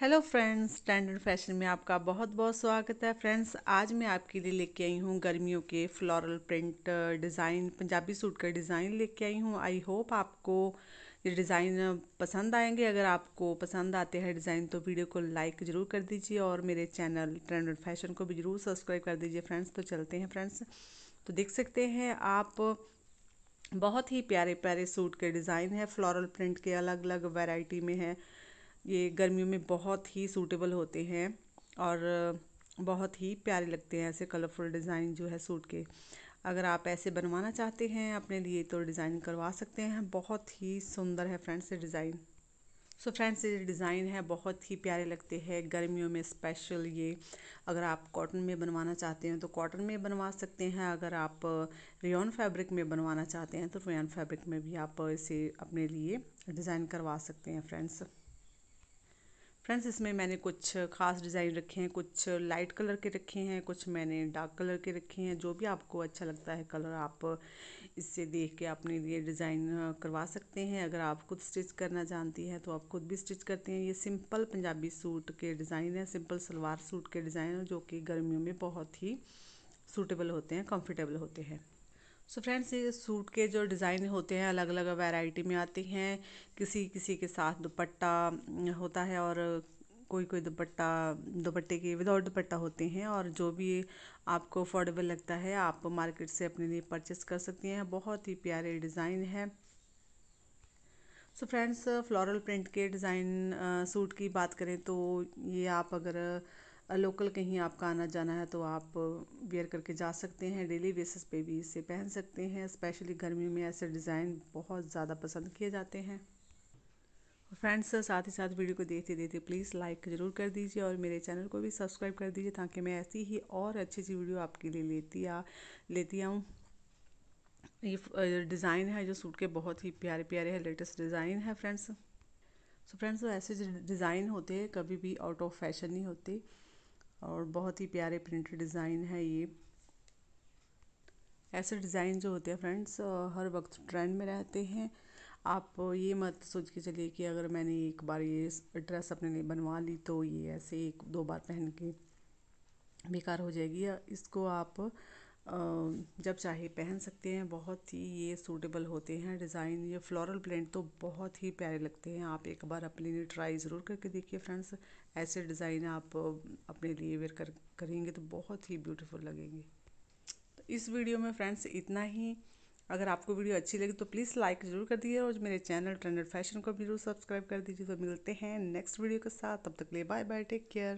hello friends standard fashion में आपका बहुत बहुत स्वागत है फ्रेंड्स आज मैं आपके लिए लेके आई हूँ गर्मियों के floral print design Punjabi suit का डिज़ाइन लेके आई हूँ आई होप आपको ये डिज़ाइन पसंद आएंगे अगर आपको पसंद आते हैं डिज़ाइन तो वीडियो को लाइक ज़रूर कर दीजिए और मेरे चैनल ट्रेंड फैशन को भी ज़रूर सब्सक्राइब कर दीजिए फ्रेंड्स तो चलते हैं फ्रेंड्स तो देख सकते हैं आप बहुत ही प्यारे प्यारे सूट के डिज़ाइन है फ्लोरल प्रिंट के अलग अलग वैरायटी में है ये गर्मियों में बहुत ही सूटेबल होते हैं और बहुत ही प्यारे लगते हैं ऐसे कलरफुल डिज़ाइन जो है सूट के अगर आप ऐसे बनवाना चाहते हैं अपने लिए तो डिज़ाइन करवा सकते हैं बहुत ही सुंदर है फ्रेंड्स ये डिज़ाइन सो फ्रेंड्स ये डिज़ाइन है बहुत ही प्यारे लगते हैं गर्मियों में स्पेशल ये अगर आप कॉटन में बनवाना चाहते हैं तो कॉटन में बनवा सकते हैं अगर आप रेन फैब्रिक में बनवाना चाहते हैं तो रेयन फैब्रिक में भी आप इसे अपने लिए डिज़ाइन करवा सकते हैं फ्रेंड्स फ्रेंड्स इसमें मैंने कुछ खास डिज़ाइन रखे हैं कुछ लाइट कलर के रखे हैं कुछ मैंने डार्क कलर के रखे हैं जो भी आपको अच्छा लगता है कलर आप इससे देख के अपने लिए डिज़ाइन करवा सकते हैं अगर आप खुद स्टिच करना जानती हैं तो आप खुद भी स्टिच करते हैं ये सिंपल पंजाबी सूट के डिज़ाइन हैं सिंपल सलवार सूट के डिज़ाइन जो कि गर्मियों में बहुत ही सूटेबल होते हैं कंफर्टेबल होते हैं सो फ्रेंड्स ये सूट के जो डिज़ाइन होते हैं अलग अलग वैरायटी में आती हैं किसी किसी के साथ दुपट्टा होता है और कोई कोई दुपट्टा दुपट्टे के विदाउट दुपट्टा होते हैं और जो भी आपको अफोर्डेबल लगता है आप मार्केट से अपने लिए परचेस कर सकती हैं बहुत ही प्यारे डिज़ाइन है सो फ्रेंड्स फ्लोरल प्रिंट के डिज़ाइन सूट की बात करें तो ये आप अगर लोकल कहीं आपका आना जाना है तो आप वेयर करके जा सकते हैं डेली बेसिस पे भी इसे पहन सकते हैं स्पेशली गर्मी में ऐसे डिज़ाइन बहुत ज़्यादा पसंद किए जाते हैं फ्रेंड्स साथ ही साथ वीडियो को देखते देखते प्लीज़ लाइक ज़रूर कर दीजिए और मेरे चैनल को भी सब्सक्राइब कर दीजिए ताकि मैं ऐसी ही और अच्छी अच्छी वीडियो आपके लिए लेती आ लेती आऊँ ये डिज़ाइन है जो सूट के बहुत ही प्यारे प्यारे हैं लेटेस्ट डिज़ाइन है फ्रेंड्स सो फ्रेंड्स ऐसे डिज़ाइन होते हैं कभी भी आउट ऑफ फैशन नहीं होते और बहुत ही प्यारे प्रिंटेड डिज़ाइन है ये ऐसे डिज़ाइन जो होते हैं फ्रेंड्स हर वक्त ट्रेंड में रहते हैं आप ये मत सोच के चलिए कि अगर मैंने एक बार ये ड्रेस अपने लिए बनवा ली तो ये ऐसे एक दो बार पहन के बेकार हो जाएगी इसको आप जब चाहे पहन सकते हैं बहुत ही ये सूटेबल होते हैं डिज़ाइन ये फ्लोरल प्रिंट तो बहुत ही प्यारे लगते हैं आप एक बार अपने लिए ट्राई ज़रूर करके देखिए फ्रेंड्स ऐसे डिज़ाइन आप अपने लिए वेयर कर करेंगे तो बहुत ही ब्यूटीफुल लगेंगे तो इस वीडियो में फ्रेंड्स इतना ही अगर आपको वीडियो अच्छी लगी तो प्लीज़ लाइक ज़रूर कर दीजिए और मेरे चैनल ट्रेंडेड फैशन को भी जरूर सब्सक्राइब कर दीजिए तो मिलते हैं नेक्स्ट वीडियो के साथ तब तक ले बाय बाय टेक केयर